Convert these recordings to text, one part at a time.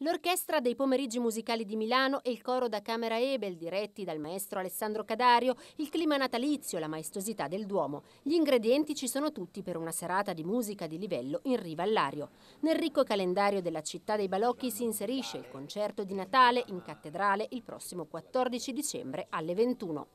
L'Orchestra dei Pomeriggi Musicali di Milano e il coro da Camera Ebel, diretti dal maestro Alessandro Cadario, il clima natalizio, la maestosità del Duomo. Gli ingredienti ci sono tutti per una serata di musica di livello in riva all'ario. Nel ricco calendario della città dei Balocchi si inserisce il concerto di Natale in cattedrale il prossimo 14 dicembre alle 21.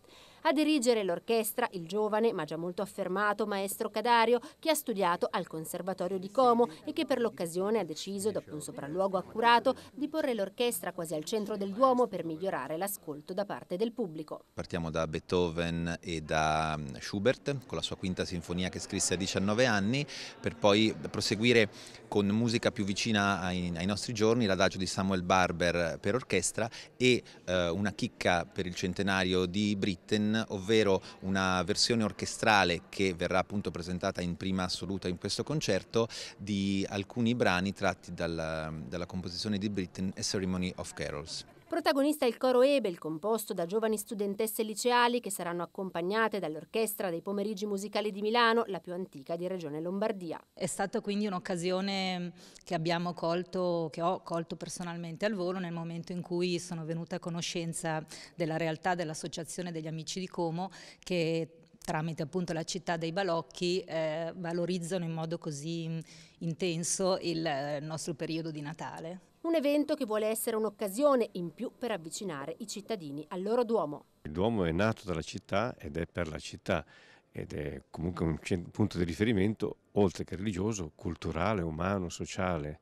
A dirigere l'orchestra il giovane ma già molto affermato maestro Cadario che ha studiato al Conservatorio di Como e che per l'occasione ha deciso, dopo un sopralluogo accurato, di porre l'orchestra quasi al centro del Duomo per migliorare l'ascolto da parte del pubblico. Partiamo da Beethoven e da mm, Schubert con la sua quinta sinfonia che scrisse a 19 anni per poi proseguire con musica più vicina ai, nostri giorni, l'adagio di Samuel Barber per orchestra e eh, una chicca per il centenario di Britten ovvero una versione orchestrale che verrà appunto presentata in prima assoluta in questo concerto di alcuni brani tratti dalla, dalla composizione di Britten A Ceremony of Carols. Protagonista è il coro Ebel, composto da giovani studentesse liceali che saranno accompagnate dall'Orchestra dei Pomeriggi Musicali di Milano, la più antica di Regione Lombardia. È stata quindi un'occasione mm, che abbiamo colto, che ho colto personalmente al volo nel momento in cui sono venuta a conoscenza della realtà dell'Associazione degli Amici di Como che tramite appunto la città dei balocchi eh, valorizzano in modo così mm, intenso eh, il nostro periodo di Natale. Un evento che vuole essere un'occasione in più per avvicinare i cittadini al loro Duomo. Il Duomo è nato dalla città ed è per la città ed è comunque un punto di riferimento oltre che religioso, culturale, umano, sociale.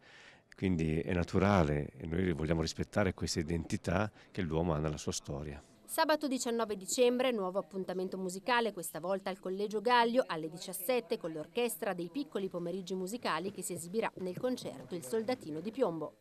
Quindi è naturale e noi vogliamo rispettare questa identità che il Duomo ha nella sua storia. Sabato 19 dicembre, nuovo appuntamento musicale, questa volta al Collegio Gaglio alle 17 con l'orchestra dei piccoli pomeriggi musicali che si esibirà nel concerto Il Soldatino di Piombo.